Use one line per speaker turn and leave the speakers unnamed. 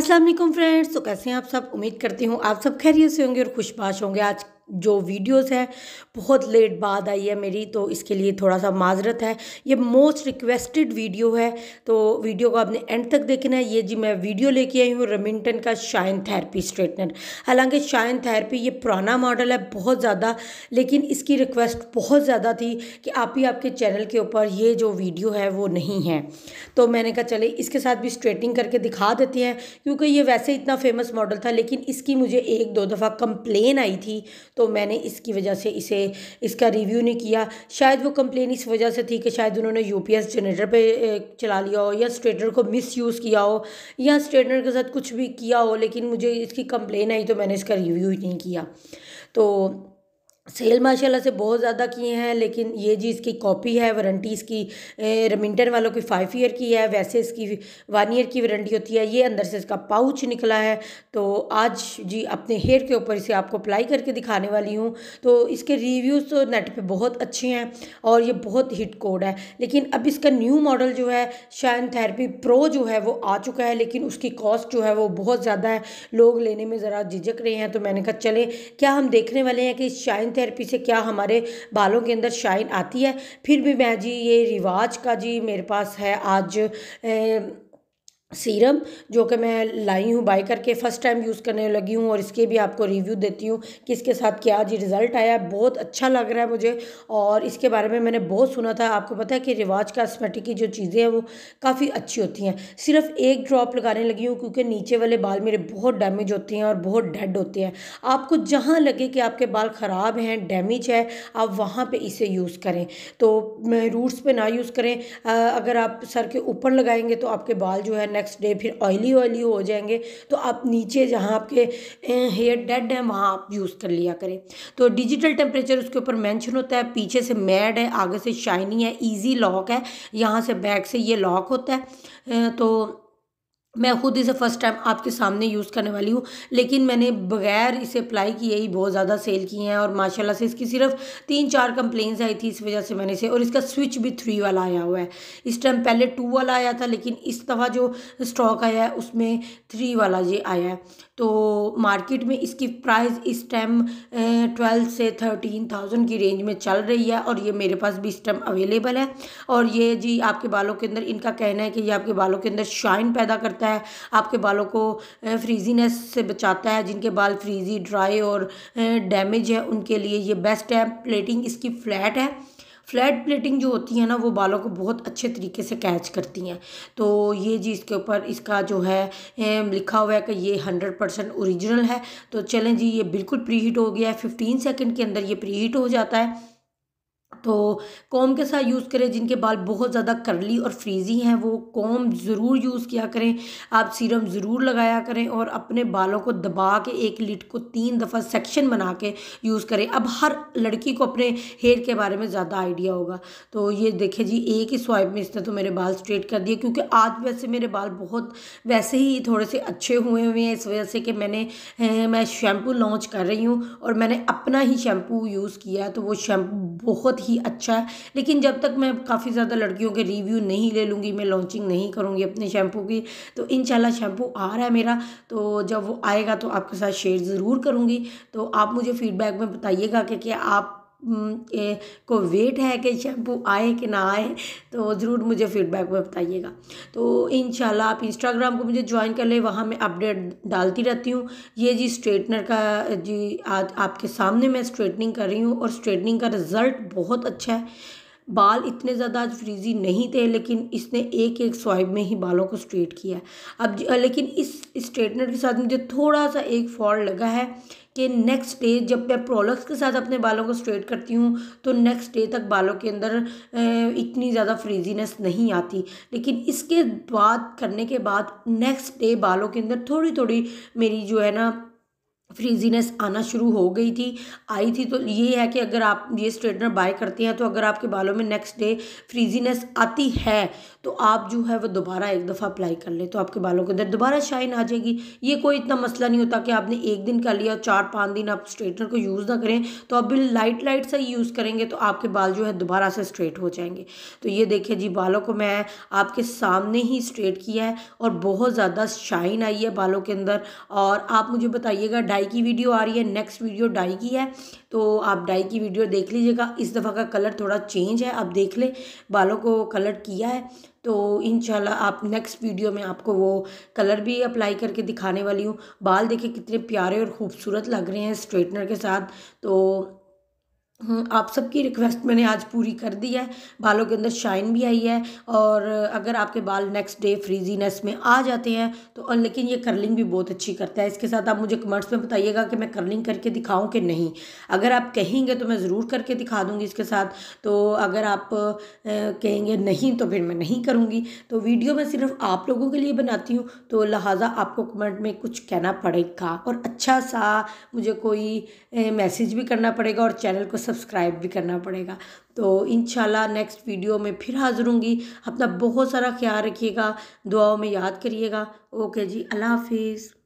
Aslam friends तो कैसे हैं आप सब उम्मीद करती हूँ आप सब खैरियत से होंगे और खुशबाश होंगे आज जो वीडियोस है बहुत लेट बाद आई है मेरी तो इसके लिए थोड़ा सा माजरत है ये मोस्ट रिक्वेस्टेड वीडियो है तो वीडियो को आपने एंड तक देखना है ये जी मैं वीडियो लेके आई हूँ रमिंटन का शाइन थेरेपी स्ट्रेटनर हालांकि शाइन थेरेपी ये पुराना मॉडल है बहुत ज़्यादा लेकिन इसकी रिक्वेस्ट बहुत ज़्यादा थी कि आप ही आपके चैनल के ऊपर ये जो वीडियो है वो नहीं है तो मैंने कहा चले इसके साथ भी स्ट्रेटनिंग करके दिखा देते हैं क्योंकि ये वैसे इतना फेमस मॉडल था लेकिन इसकी मुझे एक दो दफ़ा कंप्लेन आई थी तो मैंने इसकी वजह से इसे इसका रिव्यू नहीं किया शायद वो कंप्लेन इस वजह से थी कि शायद उन्होंने यू जनरेटर पे चला लिया हो या स्ट्रेटनर को मिस यूज़ किया हो या स्ट्रेटनर के साथ कुछ भी किया हो लेकिन मुझे इसकी कंप्लेन आई तो मैंने इसका रिव्यू ही नहीं किया तो सेल माशाल्लाह से बहुत ज़्यादा किए हैं लेकिन ये जी इसकी कॉपी है वारंटी इसकी रमिंटन वालों की फ़ाइव ईयर की है वैसे इसकी वन ईयर की वारंटी होती है ये अंदर से इसका पाउच निकला है तो आज जी अपने हेयर के ऊपर इसे आपको अप्लाई करके दिखाने वाली हूँ तो इसके रिव्यूज़ तो नेट पे बहुत अच्छे हैं और ये बहुत हिट कोड है लेकिन अब इसका न्यू मॉडल जो है शाइन थेरेपी प्रो जो है वो आ चुका है लेकिन उसकी कॉस्ट जो है वो बहुत ज़्यादा है लोग लेने में ज़रा झिझक रहे हैं तो मैंने कहा चलें क्या हम देखने वाले हैं कि शाइन थेरेपी से क्या हमारे बालों के अंदर शाइन आती है फिर भी मैं जी ये रिवाज का जी मेरे पास है आज ए, सीरम जो कि मैं लाई हूँ बाई करके फ़र्स्ट टाइम यूज़ करने लगी हूँ और इसके भी आपको रिव्यू देती हूँ कि इसके साथ क्या जी रिज़ल्ट आया बहुत अच्छा लग रहा है मुझे और इसके बारे में मैंने बहुत सुना था आपको पता है कि रिवाज कास्मेटिक की जो चीज़ें हैं वो काफ़ी अच्छी होती हैं सिर्फ एक ड्रॉप लगाने लगी हूँ क्योंकि नीचे वाले बाल मेरे बहुत डैमेज होते हैं और बहुत डेड होते हैं आपको जहाँ लगे कि आपके बाल ख़राब हैं डैमेज है आप वहाँ पर इसे यूज़ करें तो रूट्स पर ना यूज़ करें अगर आप सर के ऊपर लगाएंगे तो आपके बाल जो है नेक्स्ट डे फिर ऑयली ऑयली हो जाएंगे तो आप नीचे जहाँ आपके हेयर डेड हैं वहाँ आप यूज़ कर लिया करें तो डिजिटल टेम्परेचर उसके ऊपर मैंशन होता है पीछे से मैड है आगे से शाइनी है ईजी लॉक है यहाँ से बैक से ये लॉक होता है तो मैं ख़ुद इसे फ़र्स्ट टाइम आपके सामने यूज़ करने वाली हूँ लेकिन मैंने बगैर इसे अप्लाई किए ही बहुत ज़्यादा सेल किए हैं और माशाल्लाह से इसकी सिर्फ तीन चार कंप्लेंट्स आई थी इस वजह से मैंने इसे और इसका स्विच भी थ्री वाला आया हुआ है इस टाइम पहले टू वाला आया था लेकिन इस दफ़ा जो स्टॉक आया है उसमें थ्री वाला ये आया है तो मार्केट में इसकी प्राइस इस टाइम ट्वेल्व से थर्टीन थाउजेंड की रेंज में चल रही है और ये मेरे पास भी इस टाइम अवेलेबल है और ये जी आपके बालों के अंदर इनका कहना है कि ये आपके बालों के अंदर शाइन पैदा करता है आपके बालों को फ्रीजीनेस से बचाता है जिनके बाल फ्रीजी ड्राई और डैमेज है उनके लिए ये बेस्ट है प्लेटिंग इसकी फ्लैट है फ्लैट प्लेटिंग जो होती है ना वो बालों को बहुत अच्छे तरीके से कैच करती हैं तो ये जी इसके ऊपर इसका जो है लिखा हुआ है कि ये हंड्रेड परसेंट औरिजिनल है तो चलें जी ये बिल्कुल प्री हीट हो गया है फिफ्टीन सेकेंड के अंदर ये प्री हीट हो जाता है तो कॉम के साथ यूज़ करें जिनके बाल बहुत ज़्यादा करली और फ्रीजी हैं वो कॉम ज़रूर यूज़ किया करें आप सीरम ज़रूर लगाया करें और अपने बालों को दबा के एक लिट को तीन दफ़ा सेक्शन बना के यूज़ करें अब हर लड़की को अपने हेयर के बारे में ज़्यादा आइडिया होगा तो ये देखें जी एक ही स्वाइप में इसने तो मेरे बाल स्ट्रेट कर दिए क्योंकि आज वैसे मेरे बाल बहुत वैसे ही थोड़े से अच्छे हुए हुए हैं इस वजह से कि मैंने मैं शैम्पू लॉन्च कर रही हूँ और मैंने अपना ही शैम्पू यूज़ किया तो वो शैम्पू बहुत ही अच्छा है लेकिन जब तक मैं काफ़ी ज़्यादा लड़कियों के रिव्यू नहीं ले लूँगी मैं लॉन्चिंग नहीं करूँगी अपने शैम्पू की तो इन शैम्पू आ रहा है मेरा तो जब वो आएगा तो आपके साथ शेयर ज़रूर करूँगी तो आप मुझे फीडबैक में बताइएगा कि क्या आप हम्म, को वेट है कि शैम्पू आए कि ना आए तो ज़रूर मुझे फीडबैक में बताइएगा तो इन आप इंस्टाग्राम को मुझे ज्वाइन कर ले वहाँ मैं अपडेट डालती रहती हूँ ये जी स्ट्रेटनर का जी आज आपके सामने मैं स्ट्रेटनिंग कर रही हूँ और स्ट्रेटनिंग का रिज़ल्ट बहुत अच्छा है बाल इतने ज़्यादा आज फ्रीजी नहीं थे लेकिन इसने एक एक स्वाइप में ही बालों को स्ट्रेट किया है अब लेकिन इस स्ट्रेटनर के साथ मुझे थोड़ा सा एक फॉल्ट लगा है कि नेक्स्ट डे जब मैं प्रोलक्स के साथ अपने बालों को स्ट्रेट करती हूँ तो नेक्स्ट डे तक बालों के अंदर इतनी ज़्यादा फ्रीजीनेस नहीं आती लेकिन इसके बाद करने के बाद नेक्स्ट डे बालों के अंदर थोड़ी थोड़ी मेरी जो है ना फ्रीजीनेस आना शुरू हो गई थी आई थी तो ये है कि अगर आप ये स्ट्रेटनर बाय करते हैं तो अगर आपके बालों में नेक्स्ट डे फ्रीजीनेस आती है तो आप जो है वो दोबारा एक दफ़ा अप्लाई कर ले तो आपके बालों के अंदर दोबारा शाइन आ जाएगी ये कोई इतना मसला नहीं होता कि आपने एक दिन कर लिया और चार पाँच दिन आप स्ट्रेटनर को यूज़ ना करें तो आप बिल लाइट लाइट ही यूज़ करेंगे तो आपके बाल जो है दोबारा से स्ट्रेट हो जाएंगे तो ये देखिए जी बालों को मैं आपके सामने ही स्ट्रेट किया है और बहुत ज़्यादा शाइन आई है बालों के अंदर और आप मुझे बताइएगा डाई की वीडियो आ रही है नेक्स्ट वीडियो डाई की है तो आप डाई की वीडियो देख लीजिएगा इस दफ़ा का कलर थोड़ा चेंज है आप देख लें बालों को कलर किया है तो इन आप नेक्स्ट वीडियो में आपको वो कलर भी अप्लाई करके दिखाने वाली हूँ बाल देखे कितने प्यारे और ख़ूबसूरत लग रहे हैं स्ट्रेटनर के साथ तो हम्म, आप सबकी रिक्वेस्ट मैंने आज पूरी कर दी है बालों के अंदर शाइन भी आई है और अगर आपके बाल नेक्स्ट डे फ्रीजीनेस में आ जाते हैं तो लेकिन ये कर्लिंग भी बहुत अच्छी करता है इसके साथ आप मुझे कमेंट्स में बताइएगा कि मैं कर्लिंग करके दिखाऊं कि नहीं अगर आप कहेंगे तो मैं ज़रूर करके दिखा दूँगी इसके साथ तो अगर आप कहेंगे नहीं तो फिर मैं नहीं करूँगी तो वीडियो मैं सिर्फ आप लोगों के लिए बनाती हूँ तो लिहाजा आपको कमेंट में कुछ कहना पड़ेगा और अच्छा सा मुझे कोई मैसेज भी करना पड़ेगा और चैनल को सब्सक्राइब भी करना पड़ेगा तो इन नेक्स्ट वीडियो में फिर हाजिर होंगी अपना बहुत सारा ख्याल रखिएगा दुआओं में याद करिएगा ओके जी अल्लाह हाफिज़